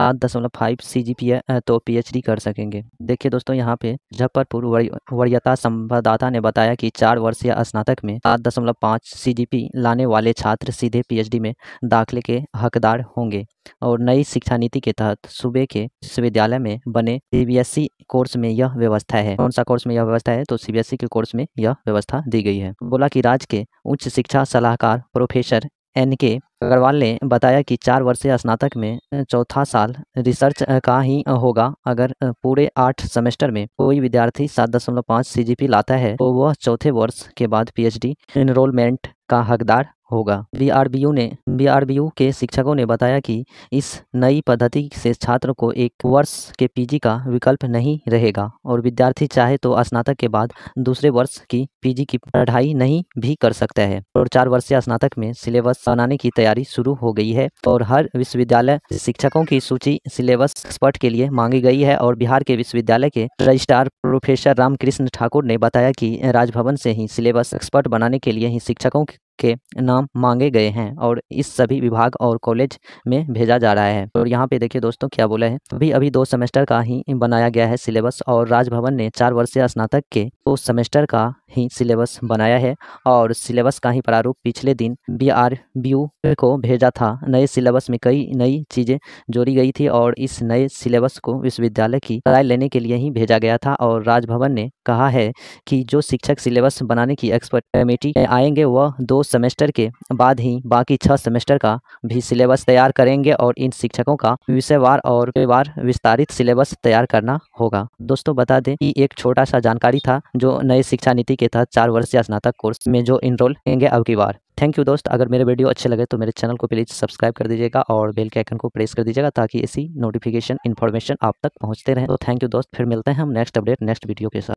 सात दशमलव five C G P तो पीएचडी कर सकेंगे देखिए दोस्तों यहाँ पे मुजफ्फरपुर वरीयता संवाददाता ने बताया कि चार वर्षीय स्नातक में सात दशमलव पाँच सी जी पी लाने वाले छात्र सीधे पीएचडी में दाखिले के हकदार होंगे और नई शिक्षा नीति के तहत सूबे के विश्वविद्यालय में बने सी e कोर्स में यह व्यवस्था है कौन सा कोर्स में यह व्यवस्था है तो सी e के कोर्स में यह व्यवस्था दी गई है बोला कि राज्य के उच्च शिक्षा सलाहकार प्रोफेसर एन के अग्रवाल ने बताया कि चार वर्षीय स्नातक में चौथा साल रिसर्च का ही होगा अगर पूरे आठ सेमेस्टर में कोई विद्यार्थी सात दशमलव पाँच सी लाता है तो वह चौथे वर्ष के बाद पीएचडी एनरोलमेंट का हकदार होगा बी ने बी के शिक्षकों ने बताया कि इस नई पद्धति से छात्र को एक वर्ष के पीजी का विकल्प नहीं रहेगा और विद्यार्थी चाहे तो स्नातक के बाद दूसरे वर्ष की पीजी की पढ़ाई नहीं भी कर सकते हैं और चार वर्षीय स्नातक में सिलेबस बनाने की तैयारी शुरू हो गई है और हर विश्वविद्यालय शिक्षकों की सूची सिलेबस एक्सपर्ट के लिए मांगी गई है और बिहार के विश्वविद्यालय के रजिस्ट्रार प्रोफेसर रामकृष्ण ठाकुर ने बताया कि राजभवन से ही सिलेबस एक्सपर्ट बनाने के लिए ही शिक्षकों के नाम मांगे गए हैं और इस सभी विभाग और कॉलेज में भेजा जा रहा है और यहाँ पे देखिए दोस्तों क्या बोला है अभी अभी दो सेमेस्टर का ही बनाया गया है सिलेबस और राजभवन ने चार वर्षीय स्नातक के दो तो सेमेस्टर का ही सिलेबस बनाया है और सिलेबस का ही प्रारूप पिछले दिन बी आर को भेजा था नए सिलेबस में कई नई चीज़ें जोड़ी गई थी और इस नए सिलेबस को विश्वविद्यालय की राय लेने के लिए ही भेजा गया था और राजभवन ने कहा है कि जो शिक्षक सिलेबस बनाने की एक्सपर्ट कमेटी आएंगे वह दो उस सेमेस्टर के बाद ही बाकी छह सेमेस्टर का भी सिलेबस तैयार करेंगे और इन शिक्षकों का विषयवार और व्यवहार विस्तारित सिलेबस तैयार करना होगा दोस्तों बता दें कि एक छोटा सा जानकारी था जो नई शिक्षा नीति के तहत चार वर्षीय स्नातक कोर्स में जो इनरोल होंगे अब की बार थैंक यू दोस्त अगर मेरे वीडियो अच्छे लगे तो मेरे चैनल को प्लीज़ सब्सक्राइब कर दीजिएगा और बेल के आइकन को प्रेस कर दीजिएगा ताकि ऐसी नोटिफिकेशन इन्फॉर्मेशन आप तक पहुंचते रहे तो थैंक यू दोस्त फिर मिलते हैं हम नेक्स्ट अपडेट नेक्स्ट वीडियो के साथ